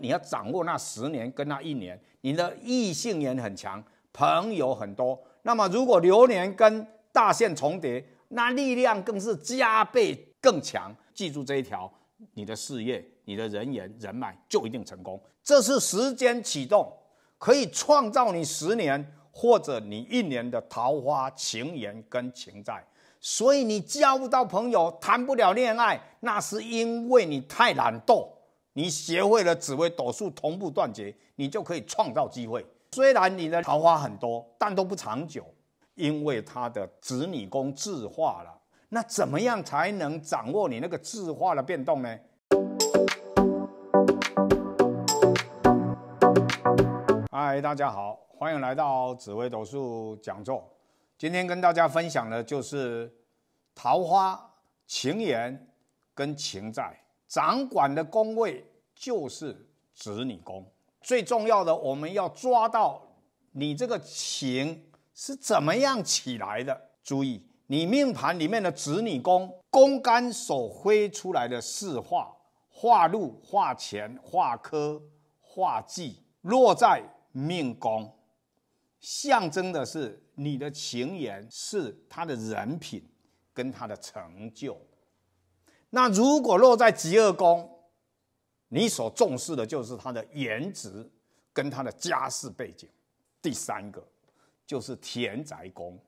你要掌握那十年跟那一年，你的异性缘很强，朋友很多。那么如果流年跟大限重叠，那力量更是加倍更强。记住这一条，你的事业、你的人缘、人脉就一定成功。这是时间启动，可以创造你十年。或者你一年的桃花情缘跟情债，所以你交不到朋友，谈不了恋爱，那是因为你太懒惰。你学会了紫微斗数同步断绝，你就可以创造机会。虽然你的桃花很多，但都不长久，因为他的子女宫自化了。那怎么样才能掌握你那个自化的变动呢？嗨，大家好。欢迎来到紫微斗数讲座。今天跟大家分享的就是桃花、情缘跟情债，掌管的宫位就是子女宫。最重要的，我们要抓到你这个情是怎么样起来的。注意，你命盘里面的子女宫，宫干所挥出来的四化，化禄、化权、化科、化忌，落在命宫。象征的是你的情缘，是他的人品跟他的成就。那如果落在极恶宫，你所重视的就是他的颜值跟他的家世背景。第三个就是田宅宫，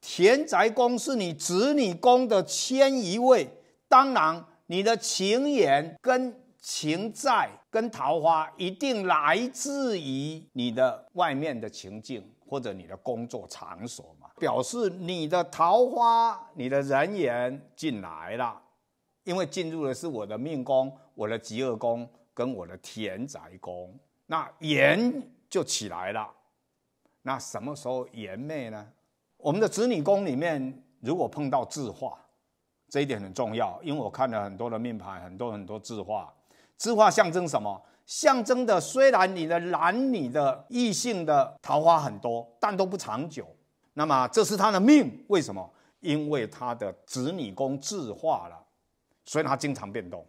田宅宫是你子女宫的迁移位，当然你的情缘跟。情债跟桃花一定来自于你的外面的情境，或者你的工作场所嘛，表示你的桃花、你的人缘进来了，因为进入的是我的命宫、我的极厄宫跟我的田宅宫，那缘就起来了。那什么时候缘灭呢？我们的子女宫里面如果碰到字画，这一点很重要，因为我看了很多的命盘，很多很多字画。字画象征什么？象征的虽然你的男女的异性的桃花很多，但都不长久。那么这是他的命，为什么？因为他的子女宫字化了，所以他经常变动。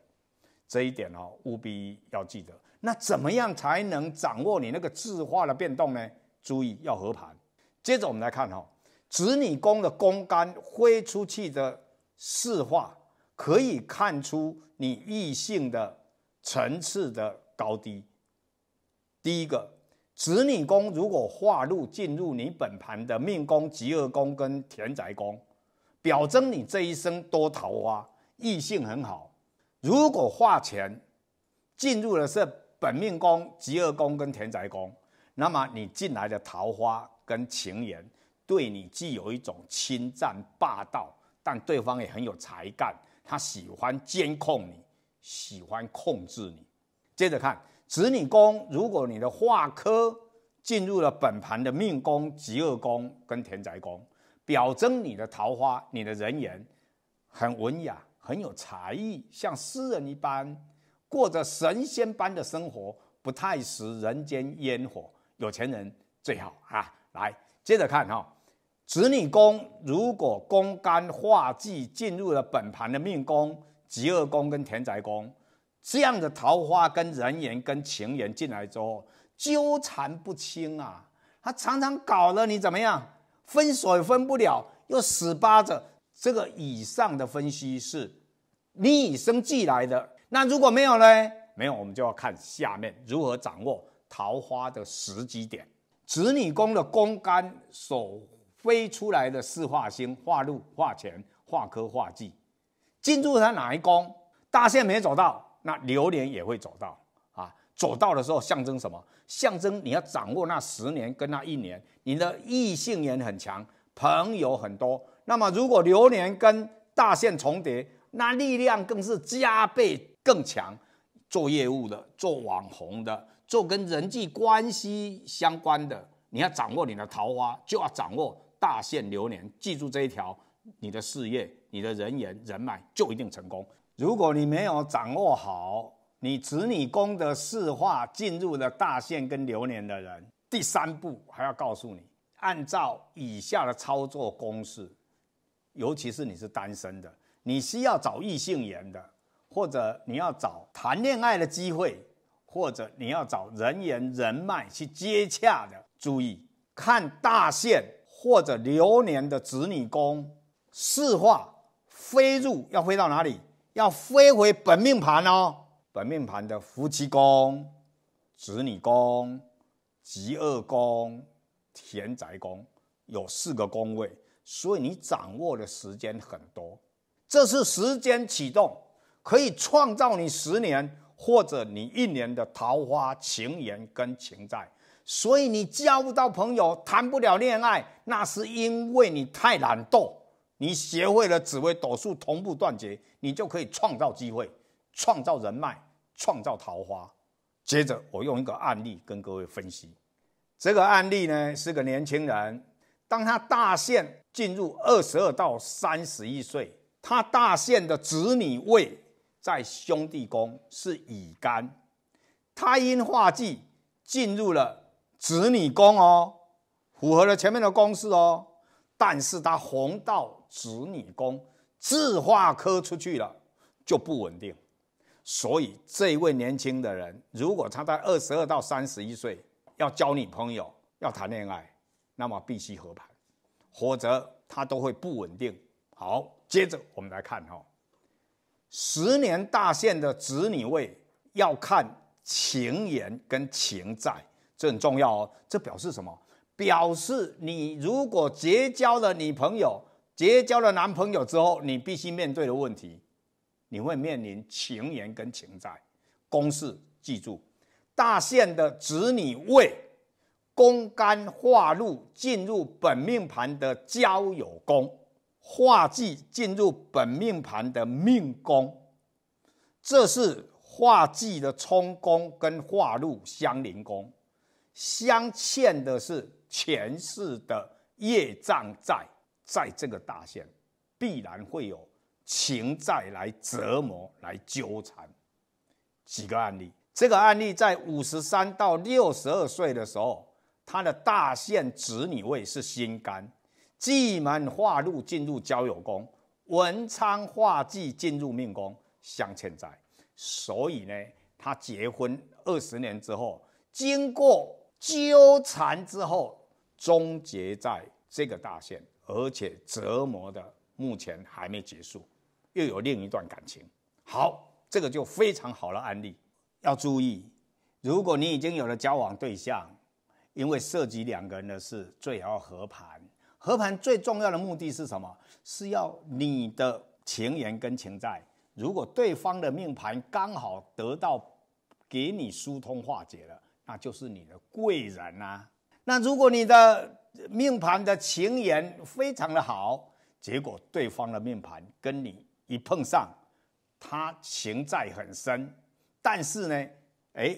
这一点呢，务必要记得。那怎么样才能掌握你那个字画的变动呢？注意要合盘。接着我们来看哈，子女宫的宫干挥出去的四画，可以看出你异性的。层次的高低。第一个子女宫如果化入进入你本盘的命宫、吉厄宫跟田宅宫，表征你这一生多桃花，异性很好。如果化钱进入的是本命宫、吉厄宫跟田宅宫，那么你进来的桃花跟情缘，对你既有一种侵占霸道，但对方也很有才干，他喜欢监控你。喜欢控制你。接着看子女宫，如果你的化科进入了本盘的命宫、极恶宫跟田宅宫，表征你的桃花、你的人缘很文雅、很有才艺，像诗人一般，过着神仙般的生活，不太食人间烟火。有钱人最好啊！来，接着看哈，子女宫如果宫干化忌进入了本盘的命宫。吉恶宫跟田宅宫，这样的桃花跟人缘跟情缘进来之后纠缠不清啊，他常常搞了你怎么样，分手也分不了，又死扒着。这个以上的分析是，你以生俱来的。那如果没有呢？没有，我们就要看下面如何掌握桃花的时机点。子女宫的宫干所飞出来的四化星，化入、化钱、化科、化忌。进入他哪一宫，大限没走到，那流年也会走到啊。走到的时候，象征什么？象征你要掌握那十年跟那一年，你的异性缘很强，朋友很多。那么，如果流年跟大限重叠，那力量更是加倍更强。做业务的，做网红的，做跟人际关系相关的，你要掌握你的桃花，就要掌握大限流年，记住这一条。你的事业、你的人缘、人脉就一定成功。如果你没有掌握好你子女宫的四化进入了大限跟流年的人，第三步还要告诉你，按照以下的操作公式，尤其是你是单身的，你需要找异性缘的，或者你要找谈恋爱的机会，或者你要找人缘、人脉去接洽的。注意看大限或者流年的子女宫。四化飞入要飞到哪里？要飞回本命盘哦。本命盘的夫妻宫、子女宫、吉恶宫、田宅宫有四个宫位，所以你掌握的时间很多。这是时间启动，可以创造你十年或者你一年的桃花情缘跟情债。所以你交不到朋友，谈不了恋爱，那是因为你太懒惰。你学会了紫薇斗数同步断绝，你就可以创造机会，创造人脉，创造桃花。接着，我用一个案例跟各位分析。这个案例呢是个年轻人，当他大限进入二十二到三十一岁，他大限的子女位在兄弟宫是乙肝，他因化忌进入了子女宫哦，符合了前面的公式哦。但是他红到子女宫，自化科出去了就不稳定。所以这一位年轻的人，如果他在二十二到三十一岁要交女朋友、要谈恋爱，那么必须合盘，否则他都会不稳定。好，接着我们来看哈，十年大限的子女位要看情缘跟情债，这很重要哦。这表示什么？表示你如果结交了女朋友、结交了男朋友之后，你必须面对的问题，你会面临情缘跟情债。公式记住：大限的子女位，宫干化禄进入本命盘的交友宫，化忌进入本命盘的命宫，这是化忌的冲宫跟化禄相邻宫，相嵌的是。前世的业障债，在这个大限，必然会有情债来折磨、来纠缠。几个案例，这个案例在五十三到六十二岁的时候，他的大限子女位是心肝，既门化禄进入交友宫，文昌化忌进入命宫相欠债。所以呢，他结婚二十年之后，经过纠缠之后。终结在这个大限，而且折磨的目前还没结束，又有另一段感情。好，这个就非常好的案例。要注意，如果你已经有了交往对象，因为涉及两个人的事，最好要盘。和盘最重要的目的是什么？是要你的情缘跟情债。如果对方的命盘刚好得到给你疏通化解了，那就是你的贵人啊。那如果你的命盘的情缘非常的好，结果对方的命盘跟你一碰上，他情债很深，但是呢，哎，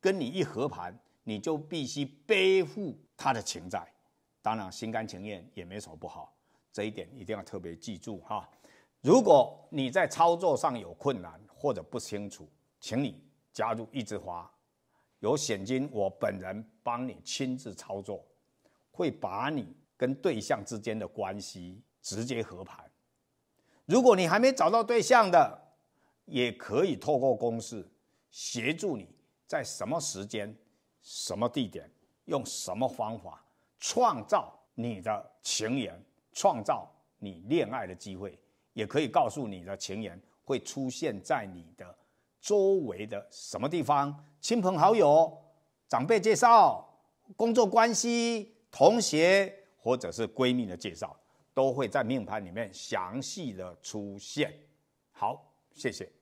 跟你一合盘，你就必须背负他的情债。当然，心甘情愿也没什么不好，这一点一定要特别记住哈。如果你在操作上有困难或者不清楚，请你加入一枝花。有现金，我本人帮你亲自操作，会把你跟对象之间的关系直接合盘。如果你还没找到对象的，也可以透过公式协助你在什么时间、什么地点、用什么方法创造你的情缘，创造你恋爱的机会，也可以告诉你的情缘会出现在你的。周围的什么地方，亲朋好友、长辈介绍、工作关系、同学或者是闺蜜的介绍，都会在命盘里面详细的出现。好，谢谢。